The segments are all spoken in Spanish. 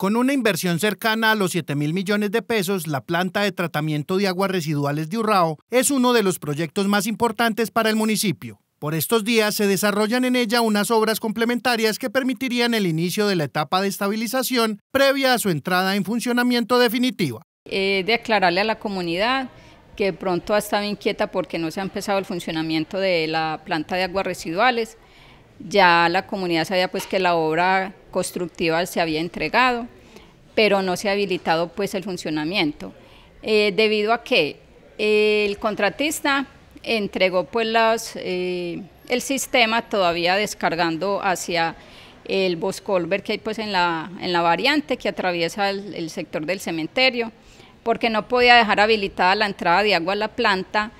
Con una inversión cercana a los 7 mil millones de pesos, la planta de tratamiento de aguas residuales de Urrao es uno de los proyectos más importantes para el municipio. Por estos días se desarrollan en ella unas obras complementarias que permitirían el inicio de la etapa de estabilización previa a su entrada en funcionamiento definitiva. Eh, de a la comunidad que pronto ha estado inquieta porque no se ha empezado el funcionamiento de la planta de aguas residuales ya la comunidad sabía pues que la obra constructiva se había entregado, pero no se ha habilitado pues el funcionamiento. Eh, debido a que el contratista entregó pues eh, el sistema todavía descargando hacia el Boscolver que hay pues en la, variante que atraviesa el sector del cementerio, porque no podía dejar habilitada la entrada de agua a la planta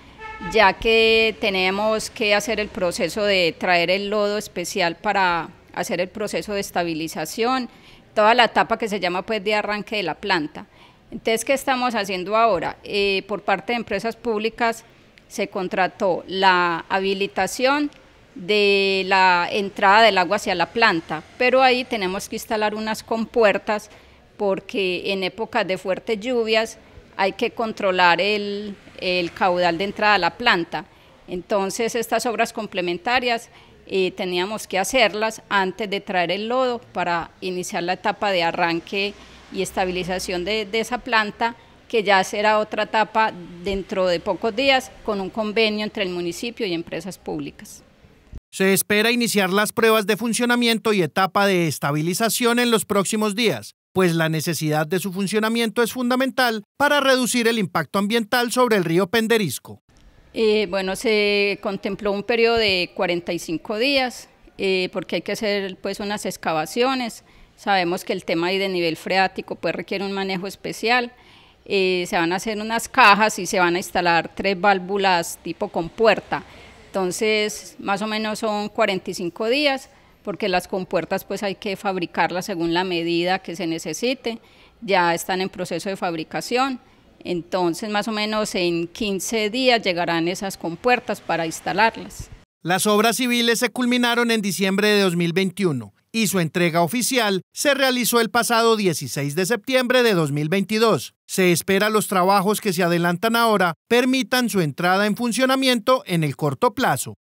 ya que tenemos que hacer el proceso de traer el lodo especial para hacer el proceso de estabilización, toda la etapa que se llama pues de arranque de la planta. Entonces, ¿qué estamos haciendo ahora? Eh, por parte de empresas públicas se contrató la habilitación de la entrada del agua hacia la planta, pero ahí tenemos que instalar unas compuertas porque en épocas de fuertes lluvias hay que controlar el, el caudal de entrada a la planta. Entonces estas obras complementarias eh, teníamos que hacerlas antes de traer el lodo para iniciar la etapa de arranque y estabilización de, de esa planta que ya será otra etapa dentro de pocos días con un convenio entre el municipio y empresas públicas. Se espera iniciar las pruebas de funcionamiento y etapa de estabilización en los próximos días, pues la necesidad de su funcionamiento es fundamental para reducir el impacto ambiental sobre el río Penderisco. Eh, bueno, se contempló un periodo de 45 días eh, porque hay que hacer pues unas excavaciones. Sabemos que el tema de nivel freático pues requiere un manejo especial. Eh, se van a hacer unas cajas y se van a instalar tres válvulas tipo compuerta. Entonces, más o menos son 45 días porque las compuertas pues hay que fabricarlas según la medida que se necesite, ya están en proceso de fabricación, entonces más o menos en 15 días llegarán esas compuertas para instalarlas. Las obras civiles se culminaron en diciembre de 2021 y su entrega oficial se realizó el pasado 16 de septiembre de 2022. Se espera los trabajos que se adelantan ahora permitan su entrada en funcionamiento en el corto plazo.